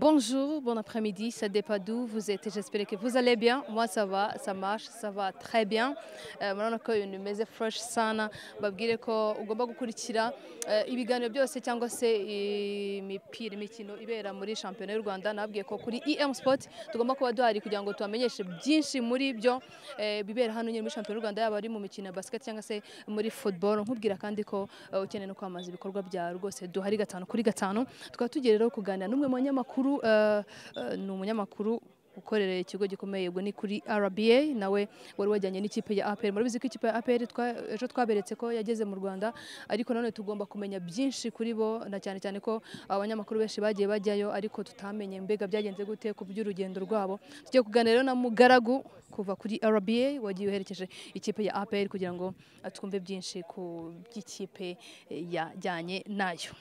Bonjour, bon après-midi, c'est Depadou, vous êtes, j'espère que vous allez bien, moi ça va, ça marche, ça va très bien. Murabona ko ibintu bimeze fresh sana, babwire ko ugomba gukurikira ibiganiro byose cyangwa se imipira imikino ibera muri shampiyona y'u Rwanda, nabwiye ko kuri EM Sport tugomba kuba duhari kugira ngo tubamenyeshe byinshi muri byo euh, bibera hano nyine muri shampiyona y'u Rwanda, yaba ari mu mikino ya basket cyangwa se muri football, nkubwira kandi ko euh, ukeneye no kwamamaza ibikorwa byawe rwose duhari gatanu kuri gatanu, tukaba tugiye rero kuganira n'umwe mu banyamakuru amakuru eh, eh, ni umunyamakuru ukorereye ikigo gikomeye yego ni kuri RBA nawe wari wajyanye n'ikipe ya APR murabizi ko ikipe ya APR ejo twaberetse ko yageze mu Rwanda ariko nanone tugomba kumenya byinshi kuri bo na cyane cyane ko abanyamakuru benshi bagiye bajyayo ariko tutamenye mbega byagenze gute ku by'urugendo rwabo tugiye kuganira na Mugaragu kuva kuri RBA wagiye uherekeje ikipe ya APR kugira ngo atwumve byinshi ku by'ikipe yajyanye nayo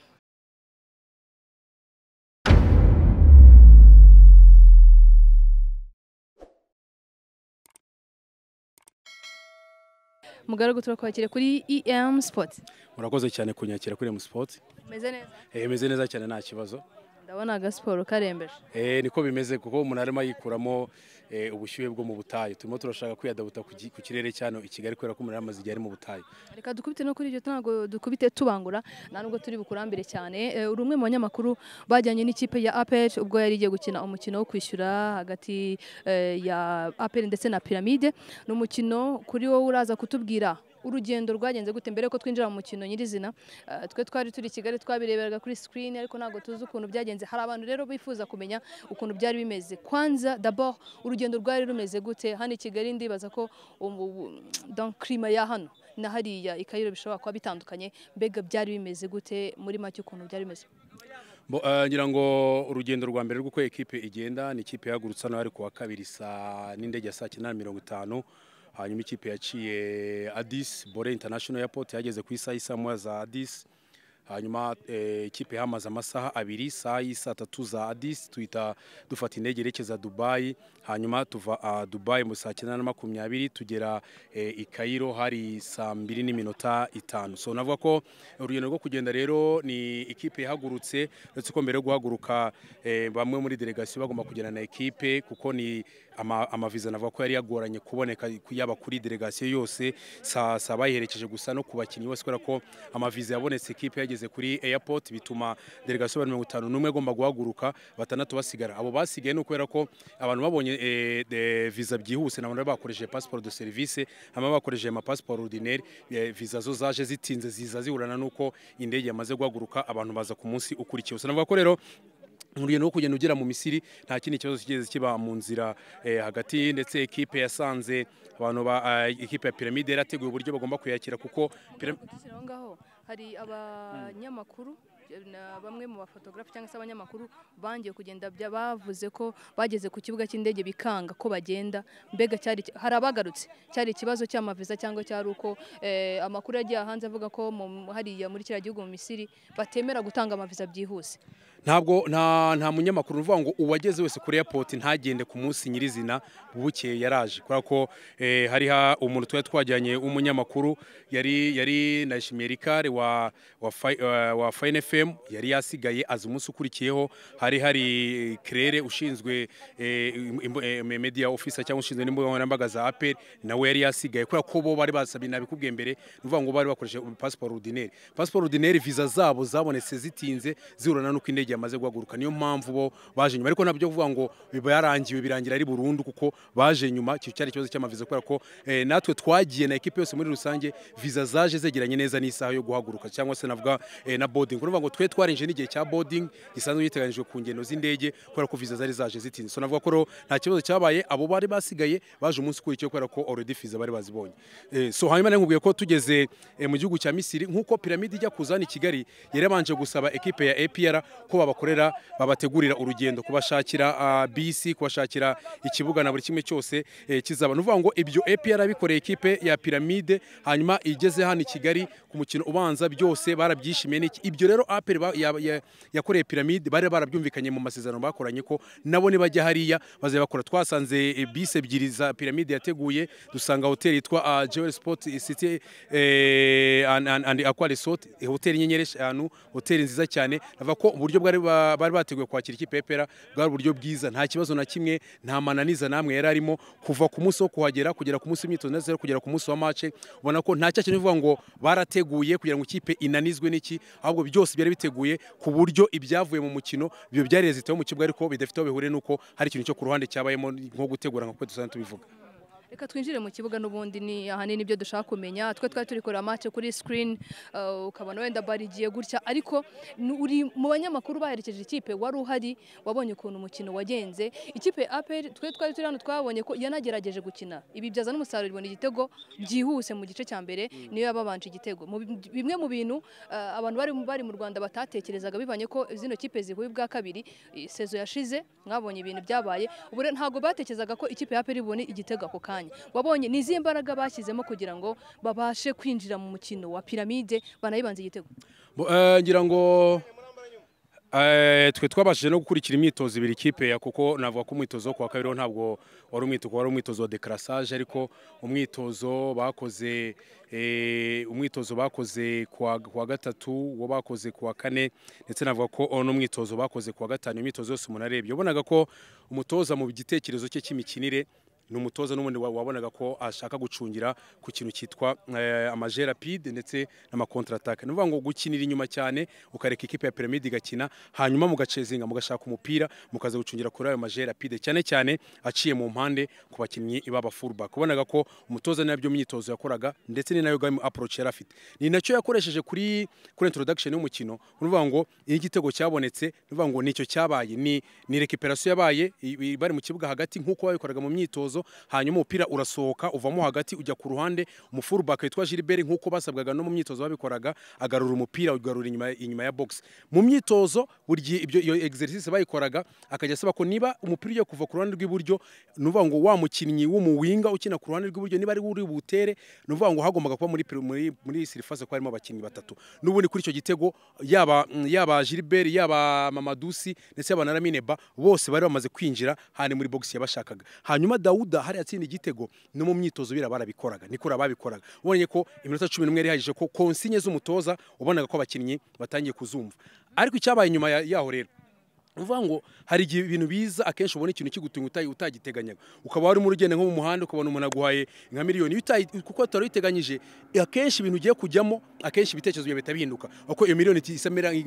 mugaragu turakubakire kuri em sports murakoze cyane kunyakira kuri em sports meze neza eh, meze neza cyane nta kibazo ndabona agasiporo karembeje eh, niko bimeze kuko umuntu arimo yikuramo eh, ubushyuhe bwo mu butayu turimo turashaka kwiyadabuta ku kirere cyano i kigali kubera ko umuntu yamaze igihe ari mu butayu reka dukubite no kuri ibyo ntabwo dukubite tubangura nta nubwo turi bukurambire cyane eh, uri umwe mu banyamakuru bajyanye n'ikipe ya aperi ubwo yari igiye gukina umukino wo kwishyura hagati ya aperi ndetse na piramide ni umukino kuri wowe uraza kutubwira urugendo rwagenze gute mbere ko twinjira mu mukino nyirizina eh, twe twari turi i kigali twabireberaga kuri sikirini ariko ntabwo tuzi ukuntu byagenze hari abantu rero bifuza kumenya ukuntu byari bimeze kwanza dabo urugendo rwari rumeze gute hano i kigali ndibaza ko kirima ya hano na hariya ikayiro kayiro bishobora kuba bitandukanye mbega byari bimeze gute muri make ukuntu byari bimeze eh, ngira ngo urugendo rwa mbere rw'uko ikipe igenda ni ikipe ihagurutsa hano hari kuwa kabiri saa n'indege saa cyenda na mirongo itanu hanyuma ikipe yaciye adisi bore international airport yageze ku isaha isa moya za adisi hanyuma eh, ikipe yahamaze amasaha abiri saa y'isa tatu za adisi tuhita dufata indege yerekeza dubayi hanyuma tuva dubayi mu saa cyenda na makumyabiri tugera eh, i kayiro hari saa mbiri n'iminota itanu so navuga ko urugendo rwo kugenda rero ni ikipe yahagurutse ndetse ko mbere yo guhaguruka eh, bamwe muri delegasiyo bagomba kugenda na ekipe kuko ni amaviza navuga ko yari yagoranye kuboneka yaba kuri delegasiyo yose saa bayiherekeje gusa no ku bakinnyi bose kubera ko amaviza yabonetse ekipe yageze kuri airport bituma delegasiyo mirongo itanu n'umwe agomba guhaguruka batandatu basigara abo basigaye ni ukubera ko abantu babonye eh, viza byihuse nabo bakoresheje pasiporo de serivisi hamwe bakoresheje amapasiporo ordinaire eh, viza zo zaje zitinze ziza zihurana n'uko indege yamaze guhaguruka abantu baza ku munsi ukurikiye gusa navuga ko rero urugendo rwo kugenda ugera mu misiri nta kindi kibazo kigeze kiba mu nzira eh, hagati ndetse ekipe yasanze abantu ba eh, ekipe ya piramide yarateguye uburyo bagomba kuyakira kuko hari hmm. abanyamakuru bamwe mu bafotogarafu cyangwa se abanyamakuru bangiye kugenda bavuze ko bageze ku kibuga cy'indege bikanga ko bagenda mbega cyari hari abagarutse cyari ikibazo cy'amaviza cyangwa cyari uko eh, amakuru yagiye hanze avuga ko hariya muri kiriya gihugu mu misiri batemera gutanga amaviza byihuse ntabwo nta munyamakuru uvuga ngo uwageze wese kuri airport ntagende ku munsi nyirizina bukeye yaraje kubera ko eh, hari ha umuntu twari twajyanye w'umunyamakuru yari yari na Rikare wa wa fayine eh, fe fm yari yasigaye azi umunsi ukurikiyeho hari hari eh, Claire ushinzwe eh, eh, media officer cyangwa ushinzwe n'imbugankoranyambaga za APR nawe yari yasigaye kubera ko bo bari basabye nabikubwiye mbere ni ngo bari bakoresheje passport ordinaire passport ordinaire visa zabo zabonetse zitinze zihurana n'uko indege yamaze guhaguruka niyo mpamvu bo baje nyuma ariko nabyo kuvuga ngo yarangiwe birangira ari burundu kuko baje nyuma cyo cyari cyose cy'amaviza kubera ko natwe twagiye na ekipe yose muri rusange viza zaje zegeranye neza n'isaha yo guhaguruka cyangwa se navuga na boarding urumva ngo ngo twe twarenje n'igihe cya boarding gisanzwe giteganyijwe ku ngendo z'indege kubera ko viza zari zaje zitinze so navuga ko nta kibazo cyabaye abo bari basigaye baje umunsi ukurikiyeho kubera ko already viza bari bazibonye eh, so hanyuma nkubwiye ko tugeze eh, mu gihugu cya Misiri nk'uko piramide ijya kuzana i Kigali yarabanje gusaba ekipe ya EPR ko babakorera babategurira urugendo kubashakira ah, bisi kubashakira ikibuga na buri kimwe cyose eh, kizaba nuvuga ngo ibyo APR bikoreye ekipe ya piramide hanyuma igeze hano i Kigali ku mukino ubanza byose barabyishimiye ibyo rero aperi yakoreye piramide bari barabyumvikanye mu masezerano bakoranye ko nabo nibajya hariya bazajya bakora twasanze eh, bisi ebyiri za piramide yateguye dusanga hoteli yitwa ah, Jewel Sport eh, City eh, and Aqua Resort hoteli inyenyeri eshanu hoteli nziza cyane nava ko uburyo bwari bari bateguye kwakira ikipe y'Epera bwari uburyo bwiza nta kibazo na kimwe nta mananiza namwe yari arimo kuva ku munsi wo kuhagera kugera ku munsi w'imyitozo ndetse kugera ku munsi wa match ubona ko nta cyakeneye kuvuga ngo barateguye kugira ngo ikipe inanizwe n'iki ahubwo byose byari byari biteguye ku buryo ibyavuye mu mukino biba byareziteho mu kibuga ariko bidafite aho bihuriye n'uko hari ikintu cyo ku ruhande cyabayemo nko gutegura nka dusanzwe tubivuga reka twinjire mu kibuga n'ubundi ni ahanini ibyo dushaka kumenya twe twari turi kureba amace kuri sikirini uh, ukabona wenda bari igiye gutya ariko uri mu banyamakuru baherekeje ikipe wari uhari wabonye ukuntu umukino wagenze ikipe aperi twe twari turi hano twabonye ko yanagerageje gukina ibi byazana umusaruro ibona igitego byihuse mu gice cya mbere mm. niyo yababanje igitego bimwe mu bintu uh, abantu bari mu rwanda batatekerezaga bivanye ko zino kipe zihuye ubwa kabiri sezo yashize mwabonye ibintu byabaye ubu ntabwo batekerezaga ko ikipe y'aperi ibone igitego ako kanya mwanya wabonye ni izihe mbaraga bashyizemo kugira ngo babashe kwinjira mu mukino wa piramide banayibanze igitego eh, ngira ngo eh, twe twabashije no gukurikira imyitozo ibiri kipe ya kuko navuga ko umwitozo wo kuwa kabiri ntabwo wari umwitozo wari umwitozo wa dekarasage ariko umwitozo bakoze eh, umwitozo bakoze kuwa gatatu uwo bakoze kuwa kane ndetse navuga ko n'umwitozo bakoze kuwa gatanu imyitozo yose umuntu arebye ubonaga ko umutoza mu gitekerezo cye cy'imikinire ni umutoza n'ubundi wabonaga ko ashaka gucungira ku kintu cyitwa eh, amaje rapide ndetse n'amakontrataka ni ukuvuga ngo gukinira inyuma cyane ukareka ikipe ya piramide igakina hanyuma mugacezinga mugashaka umupira mukaza gucungira kuri ayo maje rapide cyane cyane aciye mu mpande ku bakinnyi baba fullback kubonaga ko umutoza nabyo myitozo yakoraga ndetse ni nayo game approach yari afite ni nacyo yakoresheje kuri kuri introduction y'umukino uvuga ngo iyo igitego cyabonetse uvuga ngo nicyo cyabaye ni ni yabaye bari mu kibuga hagati nkuko babikoraga mu myitozo ibibazo hanyuma umupira urasohoka uvamo hagati ujya ku ruhande umufurubaka witwa Gilbert nk'uko basabwaga no mu myitozo babikoraga agarura umupira ugarura inyuma inyuma ya box mu myitozo buri gihe ibyo iyo exercice bayikoraga akajya asaba ko niba umupira ujya kuva ku ruhande rw'iburyo nuvuga ngo wa mukinnyi w'umuwinga ukina ku ruhande rw'iburyo niba ari uri butere nuvuga ngo hagombaga kuba muri muri muri sirifase ko harimo abakinnyi batatu n'ubundi kuri icyo gitego yaba yaba Gilbert yaba Mamadusi ndetse yaba na Ramineba bose bari bamaze kwinjira hanyuma muri box yabashakaga hanyuma Daoud hari atsinda igitego no mu myitozo bira barabikoraga niko kuri ababikoraga ubonye ko iminota 11 n'imwe yarihagije ko konsinye z'umutoza ubonaga ko abakinnyi batangiye kuzumva ariko icyabaye nyuma yaho rero uvuga ngo hari igihe ibintu biza akenshi ubona ikintu kigutunga utagiteganyaga ukaba wari mu rugendo nko mu muhanda ukabona umuntu aguhaye nka miliyoni kuko utari uyiteganyije akenshi ibintu ugiye kujyamo akenshi ibitekerezo byawe bihita bihinduka kuko iyo miliyoni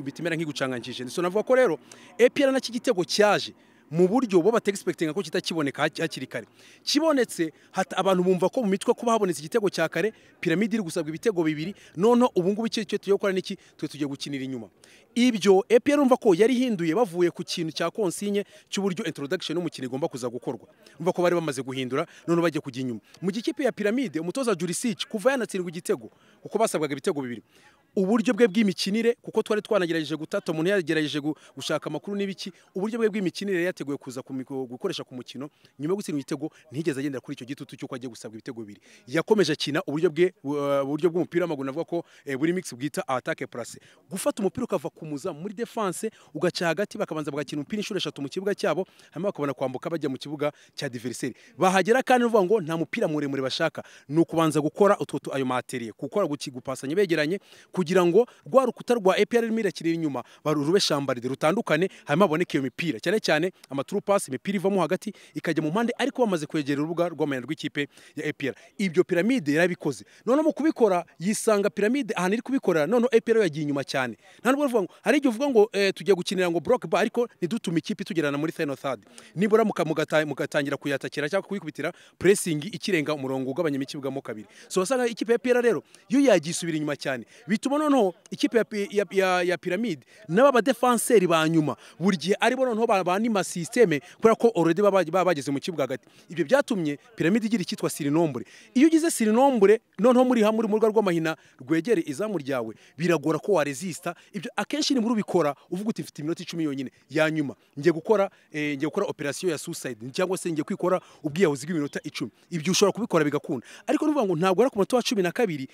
bitamera nk'igucanganyije ndetse navuga ko rero epera n'iki gitego cyaje mu buryo bo bategispektinga ko kitakiboneka hakiri kare kibonetse abantu bumva ko mu mitwe kuba habonetse igitego cya kare piramide iri gusabwa ibitego bibiri noneho ubu ngubu icyo tugiye gukora n'iki twe tugiye gukinira inyuma ibyo EPR urumva ko yari hinduye bavuye ku kintu cya konsinye cy'uburyo introduction y'umukino igomba kuza gukorwa urumva ko bari bamaze guhindura none bajya kujya inyuma mu gikipe ya piramide umutoza Jurisic kuva yanatsindwa igitego kuko basabwaga ibitego bibiri uburyo bwe bw'imikinire kuko twari twanagerageje gutata umuntu yagerageje gushaka amakuru n'ibiki uburyo bwe bw'imikinire yateguye kuza gukoresha ku mukino nyuma yo gutsinda igitego ntigeze agendera kuri icyo gitutu cy'uko agiye gusabwa ibitego bibiri yakomeje akina uburyo bwe uh, uburyo bw'umupira w'amaguru navuga ko eh, buri mix bwita attaque place gufata umupira ukava ku muza muri defense ugaca hagati bakabanza bagakina umupira inshuro eshatu mu kibuga cyabo hanyuma bakabona kwambuka bajya mu kibuga cya adversaire bahagera kandi uvuga ngo nta mupira muremure bashaka ni ukubanza gukora utwo ayo materiye gukora gupasanya begeranye ku kugira ngo rwa rukuta rwa APR rimira irakireba inyuma barurube shambaride rutandukane hanyuma haboneke iyo mipira cyane cyane amaturu pass imipira ivamo hagati ikajya mu mpande ariko bamaze kwegera urubuga rw'amanyarwanda rw'ikipe ya APR ibyo piramide yarabikoze none mu kubikora yisanga piramide ahantu iri kubikora none APR yagiye inyuma cyane ntabwo bavuga ngo hari igihe uvuga ngo eh, tujya gukinira ngo block ba ariko ntidutume ikipe tugerana muri final third nibura mugatangira kuyatakira cyangwa kuyikubitira pressing ikirenga umurongo ugabanya imikibuga mo kabiri so wasanga ikipe ya APR rero yo yagisubira inyuma cyane bituma aribo noneho ikipe ya, ya, ya ya piramide n'aba badefanseri ba nyuma buri aribo noneho banima sisiteme kora ko already baba bageze mu kibuga gato ibyo byatumye piramide igira ikitwa sirinombure iyo ugize sirinombure noneho muri ha muri mu rwa rw'amahina rwegere izamu ryawe biragora ko wa resista ibyo akenshi ni muri ubikora uvuga uti mfite iminota 10 yonyine ya nyuma ngiye gukora eh, ngiye gukora operation ya suicide cyangwa se ngiye kwikora ubwiyahuzi bw'iminota 10 ibyo ushobora kubikora bigakunda ariko nuvuga ngo ntabwo ari ku munota wa 12 ukiri kabiri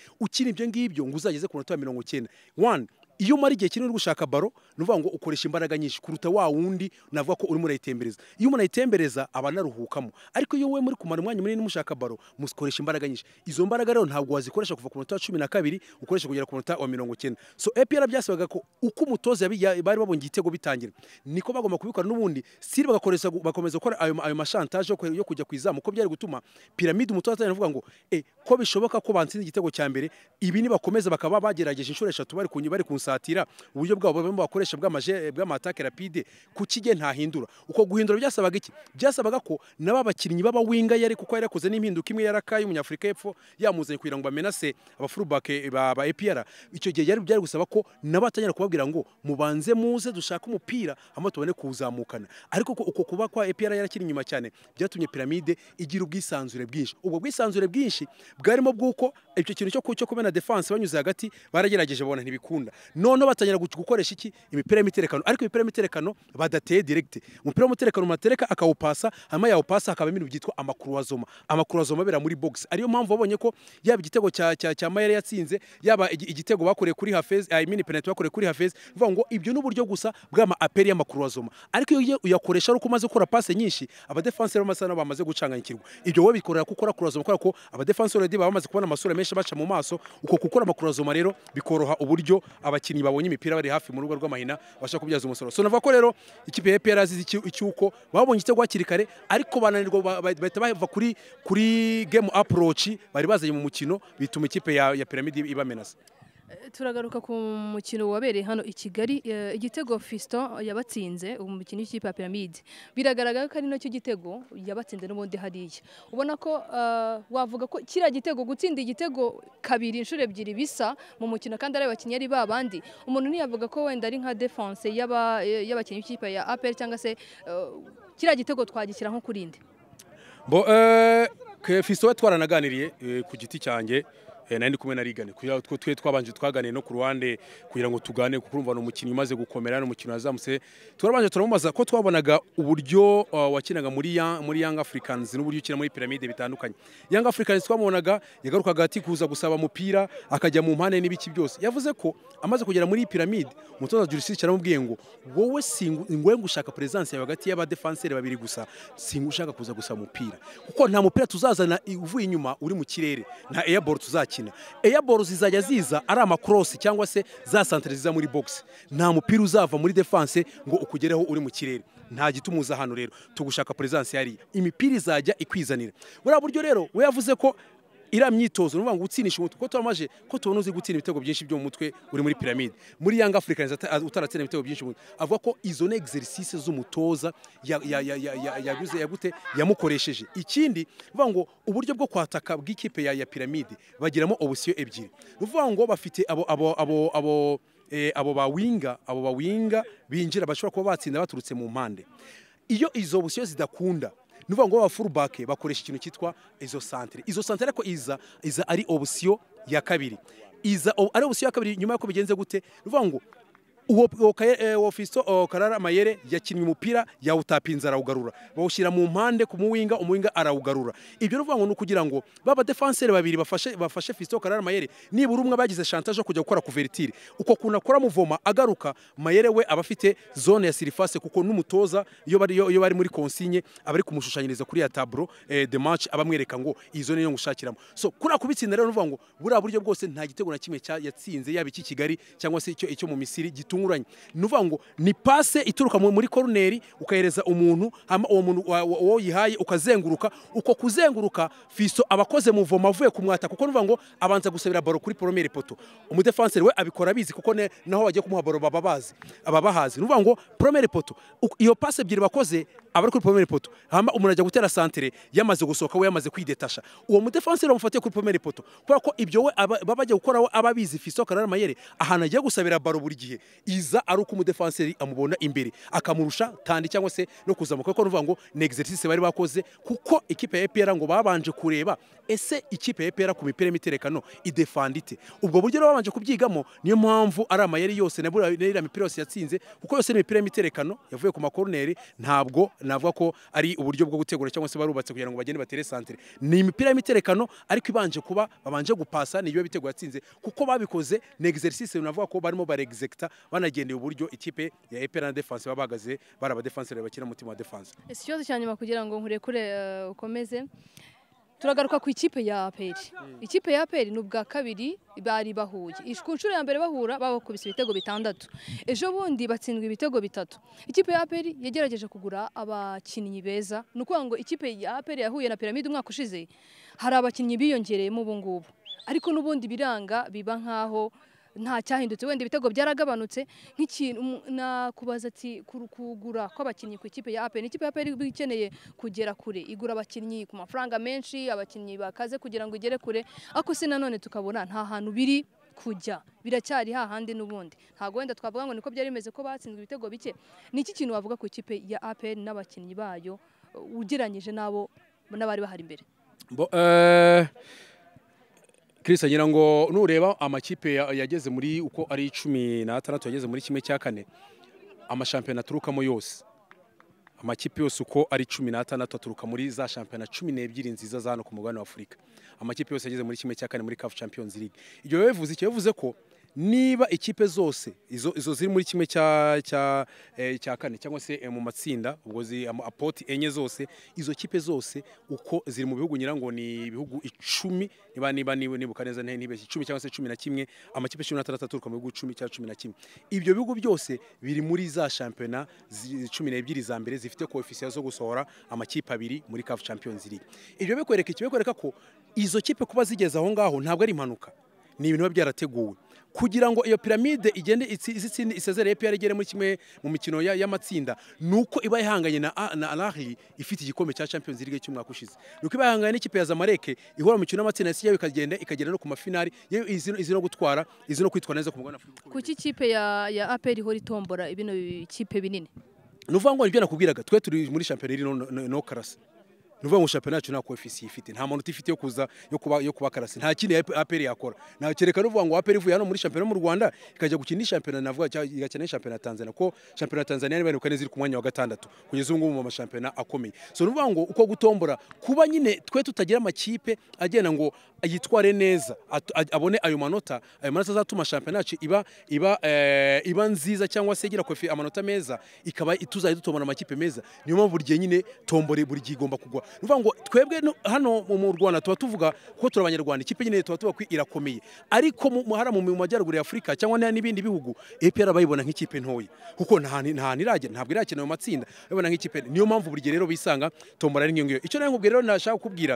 ibyo ngibyo ngo uzageze ku munota wa mirongo icyenda One, iyo umara igihe kinini uri gushaka baro nuvuga ngo ukoresha imbaraga nyinshi kuruta wa wundi navuga ko urimo urayitembereza iyo umuntu ayitembereza aba anaruhukamo ariko iyo wowe muri kumara umwanya munini mushaka baro mukoresha imbaraga nyinshi izo mbaraga rero ntabwo wazikoresha kuva ku munota wa cumi na kabiri ukoresha kugera ku munota wa mirongo icyenda so epr byasabaga ko uko umutoza bari babonye igitego bitangira niko bagomba kubikora n'ubundi siri bagakoresha bakomeza gukora ayo ayo mashantaje yo kujya ku izamu ko byari gutuma piramide umutoza atangira avuga ngo e ko bishoboka ko bansinze igitego cya mbere ibi bakomeza bakaba bagerageje inshuro eshatu bari kunsa gusatira uburyo bwabo bakoresha bw'amatake rapide ku kige ntahindura uko guhindura byasabaga iki byasabaga ko n'aba bakinnyi baba winga yari kuko yarakoze n'impinduka imwe yarakaye umunyafurika y'epfo yamuzanye kugira ngo bamenase abafurubake ba epr icyo gihe yari byari gusaba ko n'abatangira kubabwira ngo mubanze muze dushake umupira hanyuma tubone kuwuzamukana ariko uko kuba kwa epr yarakiri inyuma cyane byatumye piramide igira ubwisanzure bwinshi ubwo bwisanzure bwinshi bwarimo bw'uko icyo kintu cyo kubena defanse banyuze hagati baragerageje babona ntibikunda noneho batangira gukoresha iki imipira y'imiterekano ariko imipira y'imiterekano badateye direct umupira w'umuterekano unatereka akawupasa hanyuma yawupasa hakaba ibintu byitwa amakuruwazoma amakuruwazoma abera muri box ariyo mpamvu babonye ko yaba igitego cya cya cya Mayere yatsinze yaba igitego bakoreye kuri Hafez I mean penalty bakoreye kuri Hafez bivuga ngo ibyo ni uburyo gusa bw'ama apeli y'amakuruwazoma ariko iyo uyakoresha ari umaze gukora passe nyinshi abadefenseur bamaze nabo bamaze gucanganyikirwa ibyo wowe bikorera gukora kuruwazoma kubera ko abadefenseur already bamaze kubona amasura menshi baca mu maso uko gukora amakuruwazoma rero bikoroha uburyo abakiri abakinnyi babonye imipira bari hafi mu rugo rw'amahina bashaka kubyaza umusoro so navuga ko rero ikipe ya APR azize icyuko babonye igitego hakiri kare ariko bananirwa bahita bava kuri kuri game approach bari bazanye mu mukino bituma ikipe ya, ya Pyramid ibamenaza turagaruka ku mukino wabereye hano i kigali eh, igitego fiston yabatsinze ubu mukino w'ikipe ya piramide biragaragara ko ari nacyo gitego yabatsinze n'ubundi hariya ubona ko eh, wavuga ko kiriya gitego gutsinda igitego kabiri inshuro ebyiri bisa mu mukino kandi ari abakinnyi ari babandi umuntu ntiyavuga ko wenda ari nka defanse eh, y'abakinnyi b'ikipe ya apel cyangwa se kiriya gitego twagishyira nko kurinde fiston we twaranaganiriye ku giti cyanjye Eh, nandi kumwe na rigane kugira ngo twe twabanje twaganiye no ku Rwanda kugira ngo tugane kuko urumva no umukinnyi umaze gukomera no umukinnyi azamuse twarabanje turamubaza ko twabonaga uburyo uh, wakinaga muri muri Young Africans n'uburyo ukina muri Pyramide bitandukanye Young Africans twamubonaga yagaruka gati kuza gusaba mupira akajya mu mpane n'ibiki byose yavuze ko amaze kugera muri piramide umutoza Jurisdiction aramubwiye ngo wowe singoye gushaka presence yawe hagati y'aba defenseur babiri gusa singushaka kuza gusa mupira kuko nta mupira tuzazana uvuye inyuma uri mu kirere nta airball tuzakina gukina eyaboro zizajya ziza ari cross cyangwa se za centre ziza muri box nta mupira uzava muri defanse ngo ukugereho uri mu kirere nta gitumuza hano rero tugushaka presence yari imipira izajya ikwizanira buriya buryo rero we yavuze ko iriya myitozo ni ukuvuga ngo utsinisha umutwe kuko turamaje ko tubona uzi gutsina ibitego byinshi byo mu mutwe uri muri piramide muri yanga afurika uh, utaratsinda ibitego byinshi avuga ko izo ni egiserisisi z'umutoza yamukoresheje ikindi bivuga ngo uburyo bwo kwataka bw'ikipe ya piramide bagiramo ubusiyo ebyiri bivuga ngo bafite abo abo abo abo bawinga eh, abo bawinga binjira bashobora kuba batsinda baturutse mu mpande iyo izo busiyo zidakunda nuvuga ngo baba bakoresha ikintu kitwa izo santire izo santire ariko iza iza ari obusiyo ya kabiri iza ari obusiyo ya kabiri nyuma y'uko bigenze gute ni ngo uwo ofiso eh, oh, karara mayere yakinnye umupira yawutapinze arawugarura bawushyira mu mpande ku muwinga umuwinga arawugarura ibyo ni ngo ni ukugira ngo baba defanseri babiri bafashe bafashe fiso karara mayere nibura umwe bagize shantaje kujya gukora kuveritire uko kuntu akora muvoma agaruka mayere we aba afite zone ya sirifase kuko n'umutoza iyo bari iyo bari muri konsinye aba ari kumushushanyiriza kuri ya taburo eh, de match abamwereka ngo iyi zone yo ngushakiramo so kuri kubitsinda rero nuvuga ngo buriya buryo bwose nta gitego na kimwe yatsinze yaba iki Kigali cyangwa se icyo mu Misiri gituma bitunguranye nuvuga ngo ni passe ituruka muri koroneri ukahereza umuntu ama uwo muntu wo yihaye ukazenguruka uko kuzenguruka fiso abakoze akoze mu voma avuye kumwata kuko nuvuga ngo abanza gusebera baro kuri premier poto umudefenseur we abikora bizi kuko naho bagiye kumuha baro baba bazi aba bahazi nuvuga ngo premier poto iyo passe byiri bakoze abari kuri premier poto hama umuntu ajya gutera santere yamaze gusohoka we yamaze kwidetasha uwo mudefenseur amufatiye kuri premier poto kuko ibyo we baba bagiye gukora aba bizi fiso karara mayere ahana agiye gusabira baro buri gihe iza ari uko umudefanseri amubona imbere akamurusha tandi cyangwa se no kuzamuka kuko nuvuga ngo ni exercice bari bakoze kuko ikipe ya EPR ngo babanje kureba ese ikipe ya EPR ku mipira y'imiterekano idefandite ubwo buryo babanje kubyigamo niyo mpamvu ari amayeri yose na buriya mipira yose yatsinze kuko yose ni imipira y'imiterekano yavuye ku makorneri ntabwo navuga ko ari uburyo bwo gutegura cyangwa se barubatse kugira ngo bagende batere santere ni imipira y'imiterekano ariko ibanje kuba babanje gupasa niyo bitego yatsinze kuko babikoze ni exercice navuga ko barimo barexecta banagendeye uburyo ikipe ya epera na defanse baba bahagaze bari abadefanseri bakina mutima wa defanse ikibazo cya nyuma kugira ngo nkurekure eh, ukomeze turagaruka ku ikipe ya aperi hmm. ikipe ya aperi ni ubwa kabiri bari bahuye ku nshuro ya mbere bahura babakubise ibitego bitandatu ejo bundi batsindwa ibitego bitatu ikipe ya aperi yagerageje kugura abakinnyi beza ni ukuvuga ngo ikipe ya aperi yahuye na piramide umwaka ushize hari abakinnyi biyongereyemo ubu ngubu ariko n'ubundi biranga biba nk'aho nta cyahindutse wenda ibitego byaragabanutse nk'ikintu nakubaza ati kugura kw'abakinnyi ku ikipe ya aperi ikipe ya aperi iba ikeneye kugera kure igura abakinnyi ku mafaranga menshi abakinnyi bakaze kugira ngo igere kure ariko si nanone tukabona nta hantu biri kujya biracyari hahandi n'ubundi ntabwo wenda twavuga ngo niko byari bimeze ko batsinzwe ibitego bike ni iki kintu wavuga ku ikipe ya aperi n'abakinnyi bayo ugereranyije n'abo n'abari bahari imbere eh, Chris agira ngo nureba amakipe yageze muri uko ari cumi n'atandatu yageze muri kimwe cya kane amashampiyona aturukamo yose amakipe yose uko ari cumi n'atandatu aturuka muri za shampiyona cumi n'ebyiri nziza za hano ku mugabane wa afurika amakipe yose yageze muri kimwe cya kane muri kafu champions league ibyo biba bivuze icyo bivuze ko niba ikipe zose izo ziri muri kimwe cya eh, kane cyangwa se eh, mu matsinda ubwo apoti enye zose izo kipe zose uko ziri mu bihugu nyirango ni ibihugu icumi niba niba nibuka neza ntibeshye icumi cyangwa se cumi na kimwe amakipe cumi n'atandatu aturuka mu bihugu icumi cyangwa cumi na kimwe ibyo bihugu byose biri muri za shampiyona cumi n'ebyiri za mbere zifite koefisiya zo gusohora amakipe abiri muri kafu champions league ibyo bikwereka iki bikwereka ko izo kipe kuba zigeze aho ngaho ntabwo ari impanuka ni ibintu biba byarateguwe kugira ngo iyo piramide igende isitsinde isezereye pr igere muri kimwe mu mikino y'amatsinda nuko iba ihanganye na na Al-Ahli ifite igikombe cya Champions League cy'umwaka ushize nuko iba ihanganye n'ikipe ya Zamalek ihora mu mikino y'amatsinda yasiye ikagenda ikagenda no ku mafinali izino izino gutwara izino kwitwa neza ku mugabane Afurika kuki ikipe ya ya APR ihora itombora ibino ikipe binini nuvuga ngo nibyo nakubwiraga twe turi muri Champions iri no, no, no karasa ni ukuvuga ngo shampiyona yacu nta koefisiye ifite nta manota ifite yo kuza yo kuba karasi nta kindi aperi yakora nakereka n'uvuga ngo aperi ivuye hano muri shampiyona mu rwanda ikajya gukina shampiyona navuga igakina shampiyona ya tanzania kuko shampiyona tanzania niba neza iri ku mwanya wa gatandatu kugeza ubu ngubu mu mashampiyona akomeye so ni ngo uko gutombora kuba nyine twe tutagira amakipe agenda ngo yitware neza abone ayo manota ayo manota azatuma shampiyona yacu iba iba eh, iba nziza cyangwa se igira kofi amanota meza ikaba ituzajya dutobora amakipe meza niyo mpamvu buri gihe nyine tombore buri gihe igomba kugwa uvuga ngo twebwe hano mu rwanda tuba tuvuga ko turabanyarwanda ikipe nyine tuba tuba irakomeye ariko mu hara mu majyaruguru ya Afrika cyangwa n'ibindi bihugu epr bayibona nk'ikipe ntoya kuko nta hantu iragera ntabwo irakina mu matsinda bayibona nk'ikipe niyo mpamvu buri gihe rero bisanga tombora ari nk'iyo icyo nayo nkubwira rero nashaka kukubwira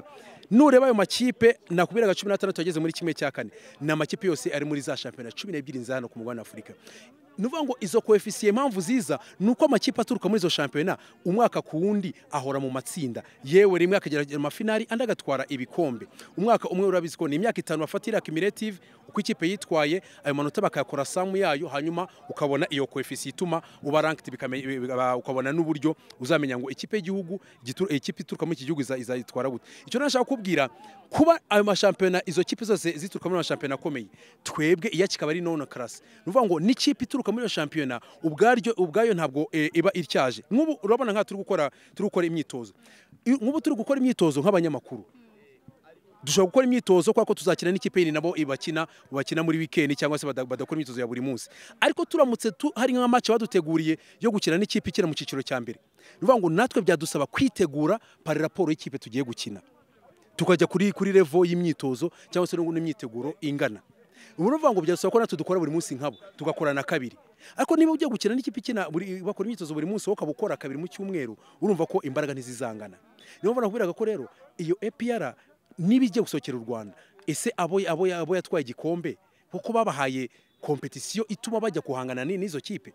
nureba ayo makipe nakubwiraga cumi n'atandatu yageze muri kimwe cya kane ni amakipe yose ari muri za shampiyona 12 n'ebyiri ku mugabane wa Afrika nuvuga ngo izo koefisiye mpamvu ziza nuko amakipe aturuka muri izo shampiyona umwaka ku wundi ahora mu matsinda yewe rimwe akagera amafinari andi agatwara ibikombe umwaka umwe urabizi ko ni imyaka itanu bafatira kumirative uko ikipe yitwaye ayo manota bakayakora samu yayo hanyuma ukabona iyo koefisiye ituma uba ranked ukabona n'uburyo uzamenya ngo ikipe y'igihugu ikipe ituruka muri iki gihugu izayitwara gute icyo nashaka kukubwira kuba ayo mashampiyona izo kipe zose zituruka muri mashampiyona akomeye twebwe iya kikaba ari nono karasi nuvuga ngo n'ikipe ituruka izahaguruka muri iyo shampiyona ubwaryo ubwayo ntabwo eh, iba ityaje nk'ubu urabona nka turi gukora turi gukora imyitozo nk'ubu turi gukora imyitozo nk'abanyamakuru dushobora gukora imyitozo kuko tuzakina n'ikipe yindi nabo bakina bakina muri wikendi cyangwa se badakora imyitozo ya buri munsi ariko turamutse hari nk'amace baduteguriye yo gukina n'ikipe ikina mu cyiciro cya mbere ni ukuvuga ngo natwe byadusaba kwitegura pari raporo y'ikipe tugiye gukina tukajya kuri kuri revo y'imyitozo cyangwa se n'imyiteguro ingana ubu ngo byasaba ko natwe dukora buri munsi nkabo tugakorana kabiri ariko niba ujya gukina n'ikipe ikina bakora imyitozo buri munsi ukaba ukora kabiri mu cyumweru urumva ko imbaraga ntizizangana niyo mpamvu nakubwiraga ko rero iyo epiyara niba igiye gusohokera u rwanda ese abo abo yatwaye igikombe kuko babahaye kompetisiyo ituma bajya guhangana n'izo kipe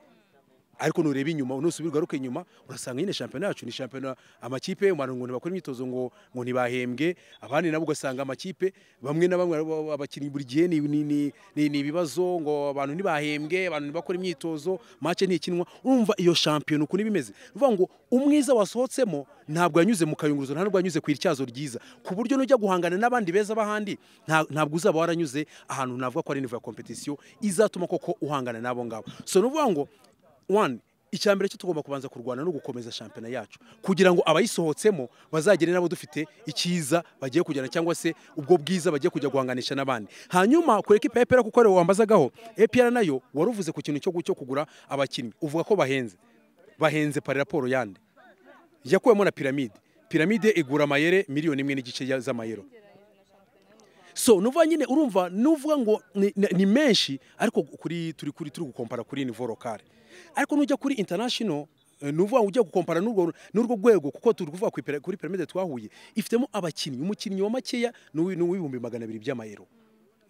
ariko nureba inyuma unusubire ugaruke inyuma urasanga nyine shampiyona yacu ni shampiyona amakipe ngo bakora imyitozo ngo ngo ntibahembwe abandi nabo ugasanga amakipe bamwe na bamwe abakinnyi buri gihe ni ibibazo ngo abantu ntibahembwe abantu ntibakore imyitozo make ntikinwa urumva iyo shampiyona ukuntu iba imeze bivuga ngo umwiza wasohotsemo ntabwo yanyuze mu kayunguruzo nta yanyuze ku ityazo ryiza ku buryo n'ujya guhangana n'abandi beza b'ahandi ntabwo uzaba waranyuze ahantu navuga ko ari nivo ya kompetisiyo izatuma koko uhangana n'abo ngabo so ni ngo wani icya mbere cyo tugomba kubanza kurwana no gukomeza shampiyona yacu kugira ngo abayisohotsemo bazagere nabo dufite icyiza bagiye kujyana cyangwa se ubwo bwiza bagiye kujya guhanganisha n'abandi hanyuma kureka ipa epera kuko ariwo wambazagaho epera nayo wari uvuze ku kintu cyo kugura abakinnyi uvuga ko bahenze bahenze pari raporo yande yakuwemo na piramide piramide igura amayere miliyoni imwe n'igice z'amayero so nuva nyine urumva nuvuga ngo ni menshi ariko kuri turi kuri turi gukompara kuri nivo lokale ariko nujya kuri international eh, ni ngo ujya gukompara n'urwo rwego kuko turi kuvuga kuri peremede twahuye ifitemo abakinnyi umukinnyi wa makeya ni uw'ibihumbi magana abiri by'amayero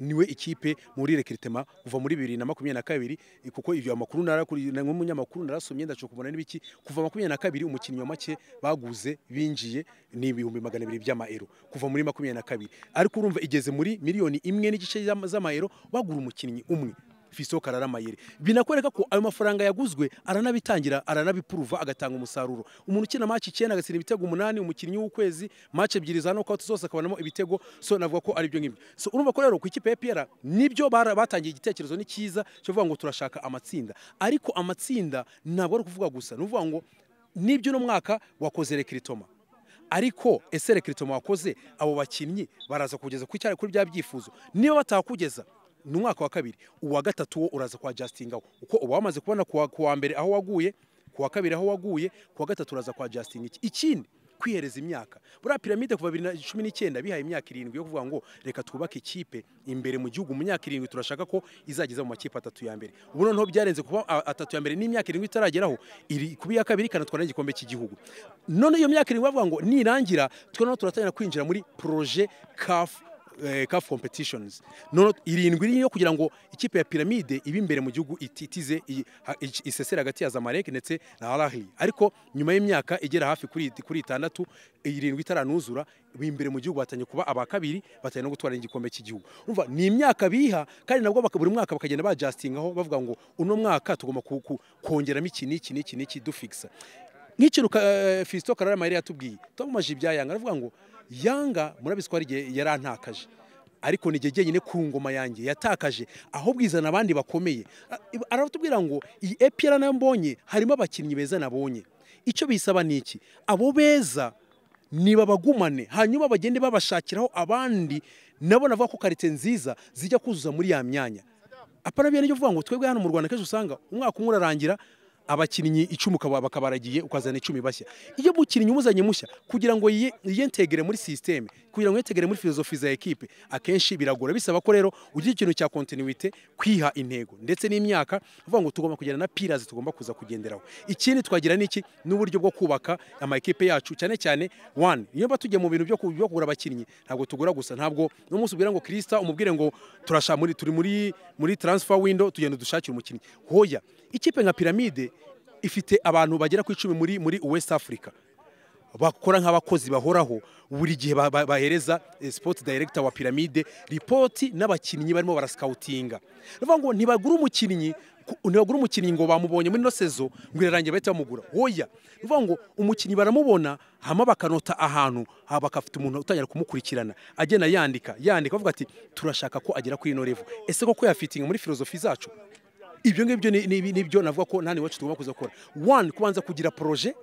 niwe ikipe muri rekiritema kuva muri bibiri na makumyabiri na kabiri kuko ibyo amakuru nk'umunyamakuru narasomye ndaca kubona n'ibiki kuva makumyabiri na kabiri umukinnyi wa make baguze binjiye ni ibihumbi magana abiri by'amayero kuva muri makumyabiri na kabiri ariko urumva igeze muri miliyoni imwe n'igice z'amayero bagura umukinnyi umwe Fisoko araramayere binakwereka ko ayo mafaranga yaguzwe aranabitangira aranabipuruva agatanga umusaruro umuntu ukina match icyenda agasina ibitego umunani umukinnyi w'ukwezi match ebyiri za knockout zose akabonamo ibitego so navuga ko ari byo ngibyo so urumva ko rero ku ikipe ya PL nibyo batangiye igitekerezo ni cyiza cyo ngo turashaka amatsinda ariko amatsinda ntabwo ari kuvuga gusa nuvuga ngo nibyo no mwaka wakoze rekiritoma ariko ese rekiritoma wakoze abo bakinnyi baraza kugeza kuri bya byifuzo niba batakugeza ni umwaka wa kabiri uwa gatatu wo uraza kwa Justin Ngaho uko uba wamaze kubona ku wa mbere aho waguye ku wa kabiri aho waguye ku wa gatatu uraza kwa Justin iki ikindi kwihereza imyaka buriya piramide kuva bibiri na cumi n'icyenda bihaye imyaka irindwi yo kuvuga ngo reka twubake ikipe imbere mu gihugu mu myaka irindwi turashaka ko izageza mu makipe atatu ya mbere ubu noneho byarenze kuba atatu ya mbere n'imyaka irindwi itarageraho iri kuba iya kabiri ikanatwara n'igikombe cy'igihugu none iyo myaka irindwi bavuga ngo nirangira twe noneho turatangira kwinjira muri poroje kafu kafu eh, competitions irindwi iri yo kugira ngo ikipe ya piramide ibe imbere mu gihugu itize isesera hagati ya zamalek ndetse na arahiri ariko nyuma y'imyaka igera hafi kuri itandatu irindwi itaranuzura imbere mu gihugu batanye kuba aba kabiri batanye no gutwara igikombe cy'igihugu urumva ni imyaka biha kandi nabwo buri mwaka bakagenda bajasitingaho bavuga ngo uno mwaka tugomba kongeramo iki n'iki n'iki n'iki dufigisa nk'ikintu eh, fisito karara yari yatubwiye twamamaje ibyayanga aravuga ngo yanga murabizi ko hari igihe yarantakaje ariko ni jyenyine ku ngoma yanjye yatakaje aho bwizana abandi bakomeye aratubwira ngo iyi epera nayo mbonye harimo abakinnyi beza nabonye icyo bisaba ni iki abo beza niba bagumane hanyuma bagende babashakiraho abandi nabo navuga ko karitsiye nziza zijya kuzuza muri ya myanya apana bya nibyo uvuga ngo twebwe hano mu rwanda kenshi usanga umwaka umwe urarangira abakinnyi icumi bakabaragiye ukazana icumi bashya iyo mukinnyi umuzanye mushya kugira ngo yiyentegere muri sisiteme kugira ngo yitegere muri filozofi za ekipe akenshi biragora bisaba ko rero ugira ikintu cya kontinuwite kwiha intego ndetse n'imyaka uvuga ngo tugomba kugera na pirazi tugomba kuza kugenderaho ikindi twagira n'iki n'uburyo bwo kubaka ama ekipe yacu cyane cyane wani niyo tujya mu bintu byo kugura abakinnyi ntabwo tugura gusa ntabwo n'umunsi ubwira ngo kirisita umubwire ngo turasha muri turi muri muri transfer window tugenda dushakira umukinnyi hoya ikipe nka piramide ifite abantu bagera ku icumi muri muri west africa bakora nk'abakozi bahoraho buri gihe bahereza eh, Sports, director wa piramide ripoti n'abakinnyi barimo barasikawutinga bivuga ngo ntibagura umukinnyi ntibagura umukinnyi ngo bamubonye muri ino sezo ngo irarangiye bahita bamugura hoya bivuga ngo umukinnyi baramubona hama bakanota ahantu bakafite umuntu utangira kumukurikirana agenda yandika yandika bavuga ati turashaka ko agera kuri ino revo ese koko yafitinga muri filozofi zacu ibyo ngibyo ni ibyo navuga ko nani wacu tugomba kuza gukora one kubanza kugira projet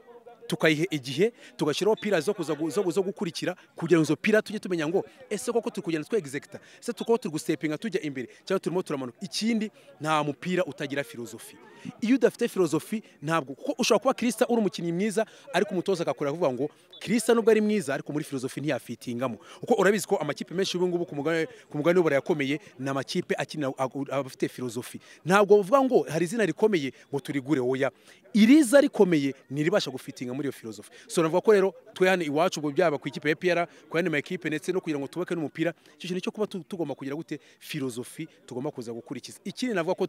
tukayihe igihe tugashyiraho pira zo kuza zo zo gukurikira kugira ngo izo pira tujye tumenya ngo ese koko turi kugenda twegizegita ese tukaba turi gusepinga tujya imbere cyangwa turimo turamanuka ikindi nta mupira utagira filozofi iyo udafite filozofi ntabwo kuko ushobora kuba kirisita uri umukinnyi mwiza ariko umutoza akakora kuvuga ngo kirisita nubwo ari mwiza ariko muri filozofi ntiyafitingamo kuko urabizi ko amakipe menshi ubu ngubu ku mugani w'uburayi yakomeye na makipe akina abafite filozofi ntabwo uvuga ngo hari izina rikomeye ngo turigure oya iriza rikomeye ntiribasha gufitinga muri iyo filozofi so navuga ko rero twe hano iwacu ubu byaba ku ikipe ya piyara ku yandi makipe ndetse no kugira ngo tubake n'umupira icyo kintu cyo kuba tugomba kugira gute filozofi tugomba kuza gukurikiza ikindi navuga ko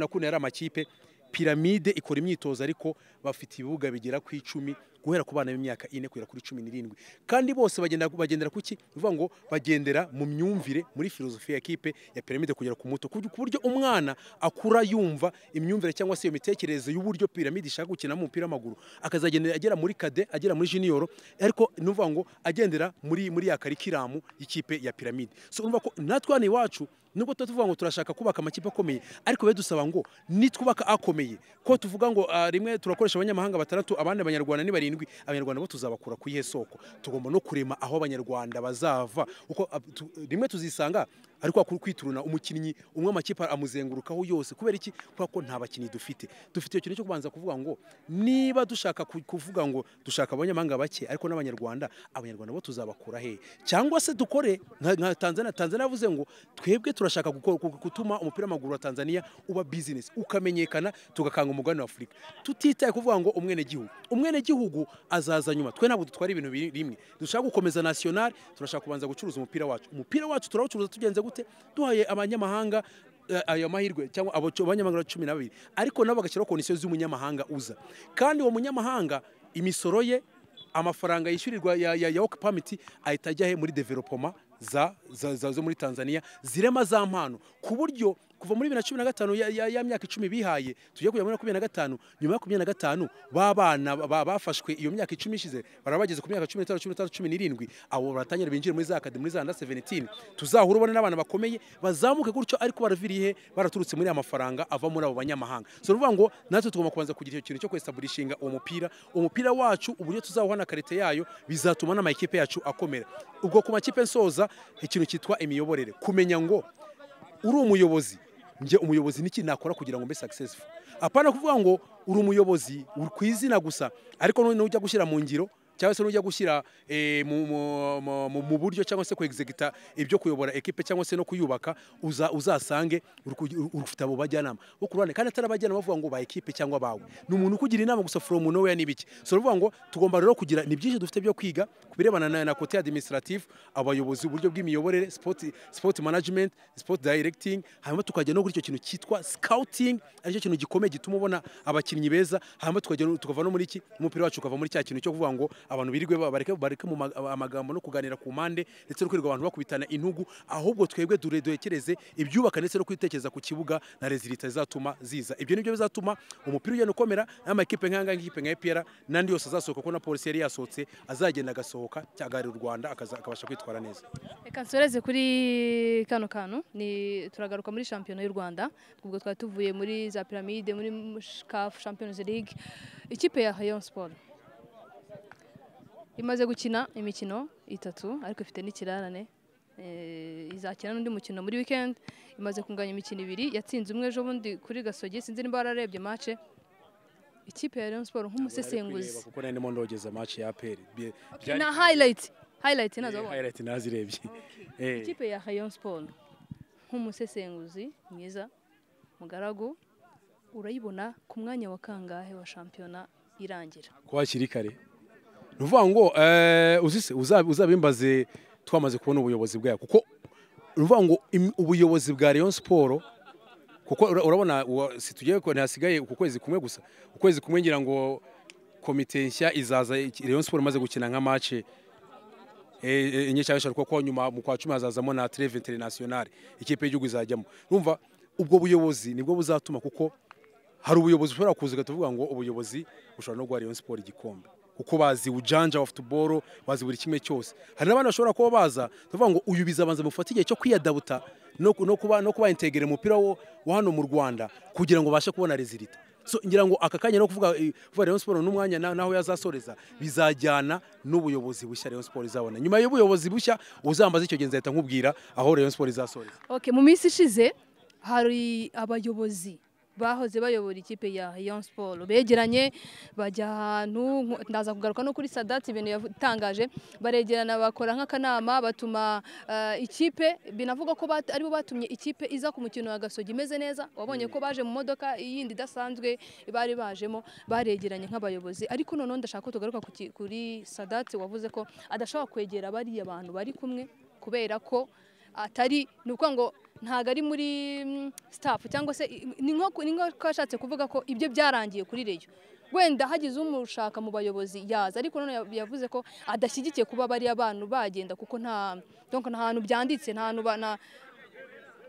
nakunda yari amakipe piramide ikora imyitozo ariko bafite ibibuga bigera ku icumi guhera ku bana b'imyaka ine kugera kuri cumi n'irindwi kandi bose bagendera ku ki bivuga ngo bagendera mu myumvire muri filozofiya ya kipe ya piramide kugera ku muto ku buryo umwana akura yumva imyumvire cyangwa se iyo mitekerereze y'uburyo piramide ishaka gukina mu w'amaguru akazagendera agera muri kade agera muri junior ariko ni ngo agendera muri muri ya karikiramu y'ikipe ya piramide so urumva ko natwe hano iwacu nubwo tuba tuvuga ngo turashaka kubaka amakipe akomeye ariko biba dusaba ngo nitwubaka akomeye ko tuvuga ngo ah, rimwe turakoresha abanyamahanga batandatu abandi abanyarwanda ni barindwi zirindwi abanyarwanda bo tuzabakura ku iyihe soko tugomba no kurema aho abanyarwanda bazava ah, rimwe tuzisanga ariko wakuru kwituruna umukinnyi umwe amakipe amuzengurukaho yose kubera iki kubera ko nta bakinnyi dufite dufite icyo kintu cyo kubanza kuvuga ngo niba dushaka kuvuga ngo dushaka abanyamahanga bake ariko n'abanyarwanda abanyarwanda bo tuzabakura he cyangwa se dukore nka Tanzania Tanzania yavuze ngo twebwe turashaka gutuma umupira w'amaguru wa Tanzania uba business ukamenyekana tugakanga umugabane wa Afurika tutitaye kuvuga ngo umwenegihugu umwenegihugu azaza nyuma twe ntabwo dutwara ibintu bimwe dushaka gukomeza national turashaka kubanza gucuruza umupira wacu umupira wacu turawucuruza tugenze gute duhaye abanyamahanga eh, ayo mahirwe cyangwa abanyamahanga cumi n'ababiri ariko nabo bagashyiraho kondisiyo z'umunyamahanga uza kandi uwo munyamahanga imisoro ye amafaranga yishyurirwa ya woke pamiti ahita ajya he muri developoma zo muri tanzania zirema za mpano ku buryo kuva muri 2015 na ya myaka 10 bihaye tujye kujya muri makumyabiri nyuma ya makumyabiri b'abana bafashwe iyo myaka 10 ishize barabageze ku myaka cumi n'itanu 17 abo baratangira binjira muri za academy muri za 17 tuzahura ubone n'abana bakomeye bazamuke gutyo ariko baravirihe baraturutse muri amafaranga ava muri abo banyamahanga so ruvuga ngo natwe tugomba kubanza kugira icyo kintu cyo kwesitaburishinga uwo mupira umupira wacu uburyo tuzahuhana karite yayo bizatuma na n'amakipe yacu akomera ubwo ku makipe nsoza ikintu kitwa imiyoborere kumenya ngo uri umuyobozi njye umuyobozi n'iki nakora kugira ngo mbe successful apana kuvuga ngo uri umuyobozi ku izina gusa ariko noneho ujya gushyira mu ngiro cyangwa se n'ujya gushyira eh, mu buryo cyangwa se kwegizegita ibyo kuyobora ekipe cyangwa se no kuyubaka uzasange urufite abo bajyanama bo ku ruhande kandi atari abajyanama bavuga ngo ba ekipe cyangwa bawe ni umuntu ukugira inama gusa from nowhere n'ibiki so ruvuga ngo tugomba rero kugira ni byinshi dufite byo kwiga ku birebana na kote administrative abayobozi uburyo bw'imiyoborere sport management sport directing hanyuma tukajya no kuri icyo kintu cyitwa scouting aricyo kintu gikomeye gituma ubona abakinnyi beza hanyuma tukajya tukava no muri iki umupira wacu ukava muri cya kintu cyo kuvuga ngo abantu birirwe bareke mu amagambo no kuganira ku mpande ndetse no kwirirwa abantu bakubitana intugu ahubwo twebwe duhekereze ibyubaka ndetse no kwitekereza ku kibuga na rezilita zizatuma ziza ibyo nibyo bizatuma umupira ugenda ukomera n'amakipe nk'aya ngaya nk'ikipe nka EPR n'andi yose azasohoka kuko na polisi yari yasohotse azagenda agasohoka cyagarira u Rwanda akabasha kwitwara neza reka nsoreze kuri kano kantu ni turagaruka muri shampiyona y'u Rwanda ubwo twari tuvuye muri za piramide muri CAF Champions League ikipe ya Rayon Sport imaze gukina imikino itatu ariko ifite n'ikirarane eh, izakina n'undi mukino muri wikendi imaze kunganya imikino ibiri yatsinze umwe ejo bundi kuri gasogi sinzi niba wararebye mace ikipe ya Rayon Sports nk'umusesenguzi kuko nari ndimo ndogeza match ya APR na highlight highlight eh, nazo highlight nazirebye eh. ikipe ya Rayon Sports nk'umusesenguzi mwiza mugaragu urayibona ku mwanya wa kangahe wa shampiyona irangira kwa hakiri kare ni ukuvuga ngo eh, uzabimbaze twamaze kubona ubuyobozi bwayo kuko ni ukuvuga ngo ubuyobozi bwa Rayon siporo kuko urabona si tugiye ntihasigaye uku kwezi kumwe gusa ukwezi kumwe ngira ngo komite nshya izaza Rayon siporo imaze gukina nka mace eh, enye cyangwa kuko nyuma mu kwa cumi hazazamo na treve internationale ikipe y'igihugu izajyamo numva ubwo buyobozi nibwo buzatuma kuko hari ubuyobozi ushobora kuza ugahita uvuga ngo ubuyobozi bushobora no guha Rayon siporo igikombe kuko bazi ujanja wa uboro bazi buri kimwe cyose hari n'abandi bashobora kuba baza tuvuga ngo uyu bizabanza mufata igihe cyo kwiyadabuta no kuba no kuba integere umupira wo hano mu Rwanda kugira ngo bashe kubona rezilita so ngira ngo aka kanya no kuvuga eh, vuba Rayon Sport n'umwanya naho yazasoreza bizajyana n'ubuyobozi bushya Rayon Sport izabona nyuma y'ubuyobozi bushya uzambaza icyo genzeta nkubwira aho Rayon Sport izasoreza okay mu minsi ishize hari abayobozi bahoze bayobora ikipe ya Rayon Sport begeranye bajya ahantu ndaza kugaruka no kuri Sadat ibintu yatangaje baregerana bakora nk'akanama batuma eh, ikipe binavuga ko aribo batumye ikipe iza ku mukino wa Gasogi imeze neza wabonye ko baje mu modoka iyindi idasanzwe bari bajemo baregeranye nk'abayobozi ariko noneho ndashaka ko tugaruka kuri Sadat wavuze ko adashobora kwegera bariya bantu bari kumwe kubera ko atari ni uko ngo ntabwo ari muri mm, sitafu cyangwa se ni nko ashatse kuvuga ko ibyo byarangiye kuri reyo wenda hagize umushaka mu bayobozi yaza ariko none yavuze ko adashyigikiye kuba bariya bantu bagenda kuko nta hantu byanditse nta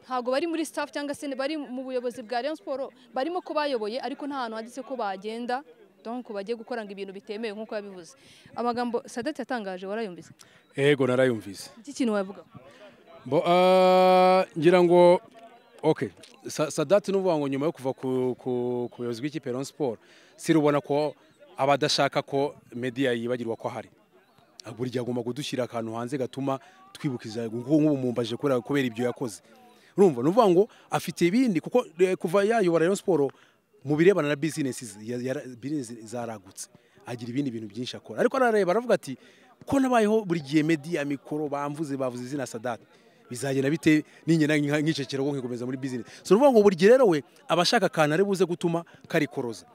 ntabwo bari muri staff cyangwa se bari mu buyobozi bwa Rayon Sport barimo ko bayoboye ariko nta hantu handitse ko bagenda donc bagiye gukora ngo ibintu bitemewe nk'uko yabivuze amagambo Sadate yatangaje warayumvise yego narayumvise iki kintu wavuga Euh, ngira ngo oke sadati ni ngo nyuma yo kuva ku buyobozi bw'ikipe ya siporo sirubona ko abadashaka ko mediya yibagirwa ko ahari ah, buri gihe agomba kudushyira akantu hanze gatuma twibukiza nk'ubu mumbaje kubera ibyo yakoze urumva ni ngo afite ibindi kuko eh, kuva yayobora rero siporo mu birebana na bizinesi zaragutse agira ibindi bintu byinshi akora ariko arareba aravuga ati ko nabayeho buri gihe mediya mikoro bamvuze bavuze izina sadati bizagenda bite ningena nk'icyo kirogo nkikomeza muri bizinesi so ni ngo buri gihe rero we abashaka akantu ari buze gutuma karikoroza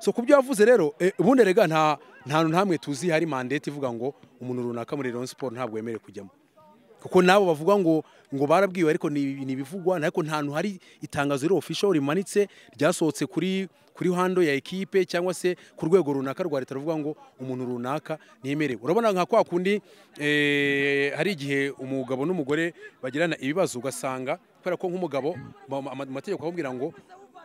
so ku byo wavuze rero eh, ubundi rega nta nta namwe tuzi hari Mandete ivuga ngo umuntu runaka muri Rayon Sport ntabwo wemerewe kujyamo kuko nabo bavuga ngo ngo barabwiwe ariko ni ibivugwa ariko nta hantu hari itangazo riri official rimanitse ryasohotse kuri kuri hando ya ekipe cyangwa se ku rwego runaka rwa leta ruvuga ngo umuntu runaka ntiyemerewe urabona nka kwa kundi eh, hari igihe umugabo n'umugore bagirana ibibazo ugasanga kubera ko nk'umugabo amategeko akubwira ngo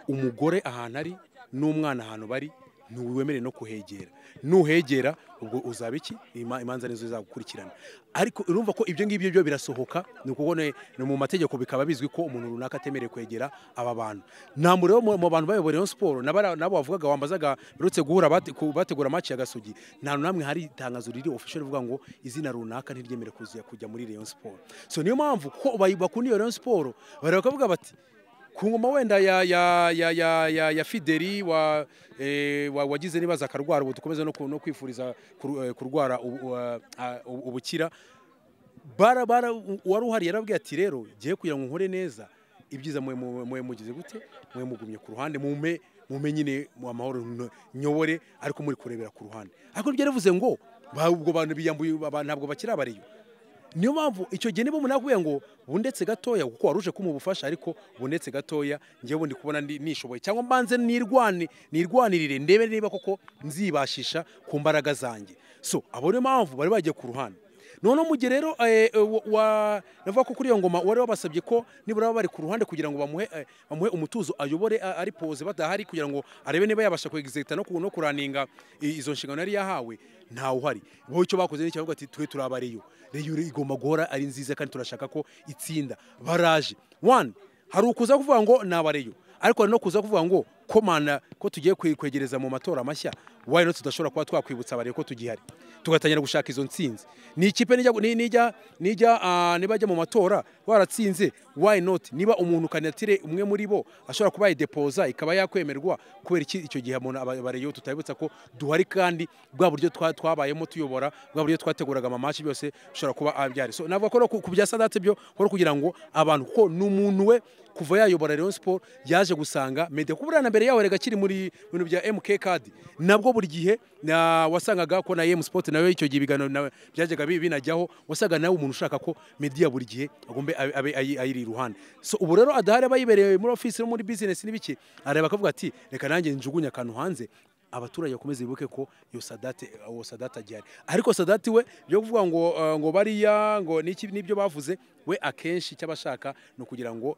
umugore ahantu ari n'umwana ahantu bari ntiwemerere no kuhegera nuhegera ubwo uzaba iki imanza nizo zagukurikirana ariko urumva ko ibyo ngibyo byo birasohoka ni ukubona ni mu mategeko bikaba bizwi ko umuntu runaka atemerewe kwegera aba bantu nta muriro mu bantu bayoboreyeho siporo nabo bavugaga wambazaga birutse guhura bategura amaci ya gasugi nta namwe hari itangazo riri official rivuga ngo izina runaka ntiryemerewe kujya muri Rayon Sport so niyo mpamvu ko bakunda iyo Rayon Sport bareba bakavuga bati ku ngoma wenda ya ya ya ya ya ya Fideli wa eh, wagize nibaza akarwara ubu dukomeze no no kwifuriza eh, kurwara ubukira bara bara wari uhari yarabwiye ati rero gihe kugira ngo nkore neza ibyiza mwe mugize gute mwe mugumye ku ruhande mume mume nyine mu amahoro nyobore ariko muri kurebera ku ruhande ariko ibyo yavuze ngo ubwo bantu biyambuye ntabwo bakiri abariyo niyo mpamvu icyo gihe niba umuntu akubwiye ngo bundetse gatoya kuko waruje ubufasha ariko bundetse gatoya ngewe ndi kubona nishoboye cyangwa mbanze nirwanirire ndebe niba koko nzibashisha ku mbaraga zanjye so abo niyo mpamvu bari bagiye ku ruhande noneho mu gihe rero eh, eh, navuga ko kuri iyo ngoma wari wabasabye ko nibura baba bari ku ruhande kugira ngo bamuhe eh, umutuzo ayobore ari poze badahari kugira ngo arebe niba yabasha kwegizita no kuraninga izo nshingano yari yahawe ntawuhari wowe icyo bakoze nicyo bavuga ati twe turabariyo reyure igomba guhora ari nziza kandi turashaka ko itsinda baraje wani hari ukuza kuvuga ngo ni abareyo ariko hari no kuza kuvuga ngo komana ko tugiye kwegereza mu matora mashya wayi no tudashobora kuba twakwibutsa abariyo ko tugihari tugatangira gushaka izo nsinzi ni ikipe nijya ah, niba ajya mu matora waratsinze wayi noti niba umuntu kandidatire umwe muri bo ashobora kuba yayidepoza ikaba yakwemerwa kubera iki icyo gihe abariyo tutabibutsa ko duhari kandi bwa buryo twabayemo tuyobora bwa buryo twateguraga amamashi byose bishobora kuba abyari so navuga ko ku bya sadate byo kugira ngo abantu ko ni umuntu we kuva yayobora Rayon Sport yaje gusanga mede kuburana mbere yaho rega kiri muri bintu bya MK card nabwo buri gihe na wasangaga ko na YM Sport nayo icyo gihe ibiganiro byajyaga binajyaho wasaga nawe umuntu ushaka ko media buri gihe agombe abe ayiri iruhande so ubu rero adahari abayibereye muri office no muri business n'ibiki areba akavuga ati reka nange njugunya kantu hanze abaturage bakomeze bibuke ko yo sadate wo sadate agihari ariko sadate we byo kuvuga ngo eh, ngo bariya ngo niki n'ibyo bavuze we akenshi cy'abashaka no kugira ngo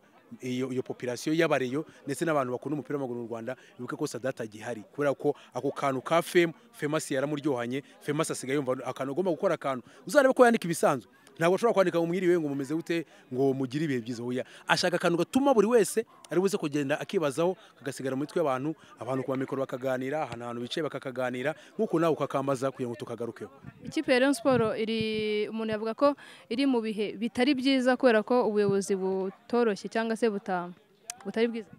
iyo population y'abareyo ndetse n'abantu bakunda umupira w'amaguru mu Rwanda bibuke ko Sadata gihari kubera ko ako kantu ka Fem Famous yaramuryohanye Famous asigaye yumva akantu ugomba gukora akantu uzarebe ko yandika ibisanzwe ntabwo ashobora kwandika ngo mwiriwe ngo mumeze gute ngo mugire ibihe byiza huya ashaka akantu gatuma buri wese ari buze kugenda akibazaho kagasigara mu mitwe y'abantu abantu ku mikoro bakaganira ahantu ahantu bicaye bakakaganira nk'uko nawe ukakambaza kugira ngo tukagarukeho ikipe ya Rayon Sport iri umuntu yavuga ko iri mu bihe bitari byiza kubera ko ubuyobozi butoroshye cyangwa se butari bwiza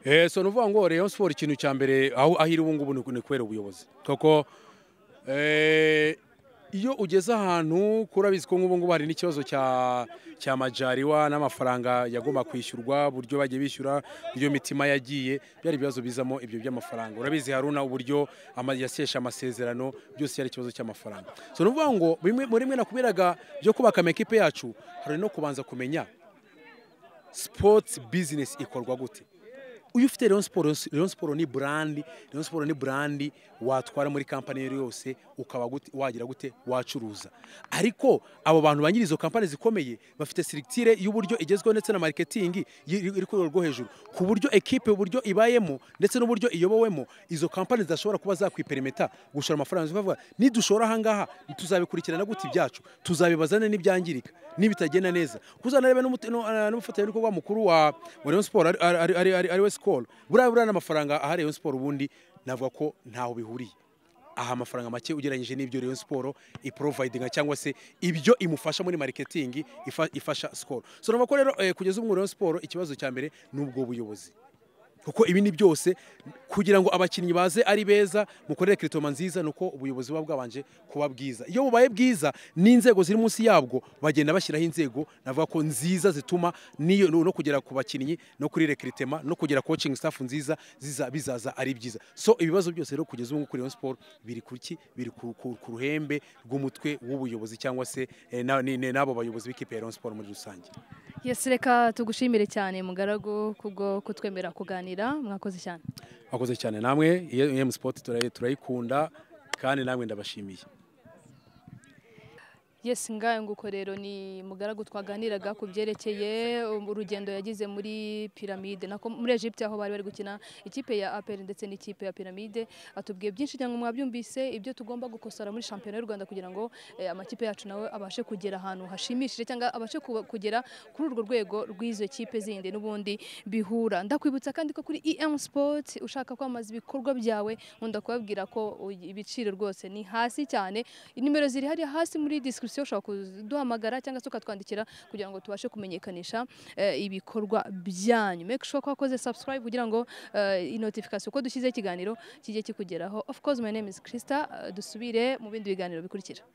eh, so ni ukuvuga ngo Rayon Sport ikintu cya mbere aho ahiri ubu ngubu ni kubera ubuyobozi kuko eh, iyo ugeze ahantu kuri abizi ko ngubu hari n'ikibazo cya majariwa n'amafaranga yagomba kwishyurwa uburyo bagiye bishyura uburyo mitima yagiye byari ibibazo bizamo ibyo by'amafaranga urabizi haruna uburyo yasesha amasezerano byose yari ikibazo cy'amafaranga so ni ukuvuga ngo muri mwe nakuberaga byo kubaka amakipe yacu hari no kubanza kumenya sipoti bizinesi ikorwa gute uyu ufite Rayon Sports ni brand Rayon Sports ni brand watwara muri kampani yose ukaba wagira gute wacuruza ariko abo bantu banyirizo kampani zikomeye bafite selectire y'uburyo igezweho ndetse na marketing iri ku rwo hejuru ku buryo ekipe uburyo ibayemo ndetse n'uburyo iyobowemo izo kampani zidashobora kuba zakwiperimeta gushora amafaranga bavuga nidushora ahangaha tuzabikurikirana gute ibyacu tuzabibazane n'ibyangirika nibitagenda neza kuzana rebe n'umufatanyabikorwa mukuru wa Rayon Sports ari ari ari sikoro buriya buriya n'amafaranga aha Rayon Sport ubundi navuga ko ntaho bihuriye aha amafaranga make ugereranyije n'ibyo Rayon Sport iprovidinga cyangwa se ibyo imufasha muri marketing ifasha sikoro so navuga ko rero eh, kugeza ubu Rayon Sport ikibazo cya mbere ni ubwo buyobozi kuko ibi ni byose kugira ngo abakinnyi baze ari beza mukorere kiritoma nziza ni uko ubuyobozi buba bwabanje kuba bwiza iyo bubaye bwiza n'inzego ziri munsi yabwo bagenda bashyiraho inzego navuga ko nziza zituma no kugera ku bakinnyi no kuri rekiritema no kugera coaching staff nziza ziza bizaza ari byiza so ibibazo byose rero kugeza ubu kuri Rayon Sport biri ku ki biri ku ruhembe rw'umutwe w'ubuyobozi cyangwa se eh, n'abo bayobozi b'ikipe ya Rayon Sport muri rusange yesi reka tugushimire cyane mugaragu kubwo kutwemera kuganira mwakoze cyane mwakoze cyane namwe iyo sipoti turayikunda kandi namwe ndabashimiye yesi ngayo nguko rero ni mugaragu twaganiraga ku byerekeye urugendo yagize muri piramide nako muri Egypte aho bari bari gukina ikipe ya APR ndetse n'ikipe ya piramide atubwiye byinshi cyangwa mwabyumvise ibyo tugomba gukosora muri shampiyona y'u Rwanda kugira ngo eh, amakipe yacu nawe abashe kugera ahantu hashimishije cyangwa abashe kugera kuri urwo rwego rw'izo kipe zindi n'ubundi bihura ndakwibutsa kandi ko kuri EM Sports ushaka kwamaza ibikorwa byawe nkunda kubabwira ko ibiciro rwose ni hasi cyane inimero ziri hariya hasi muri description komisiyo ushobora kuduhamagara cyangwa se ukatwandikira kugira ngo tubashe kumenyekanisha eh, ibikorwa byanyu make sure ko wakoze subscribe kugira ngo eh, inotifikasiyo uko dushyizeho ikiganiro kijye kikugeraho of course my name is Krista eh, dusubire mu bindi biganiro bikurikira